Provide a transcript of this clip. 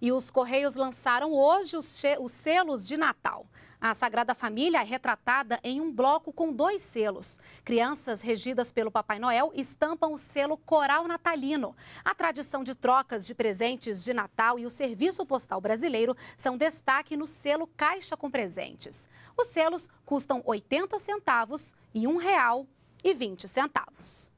E os Correios lançaram hoje os, os selos de Natal. A Sagrada Família é retratada em um bloco com dois selos. Crianças regidas pelo Papai Noel estampam o selo Coral Natalino. A tradição de trocas de presentes de Natal e o Serviço Postal Brasileiro são destaque no selo Caixa com Presentes. Os selos custam 80 centavos e R$ 1,20.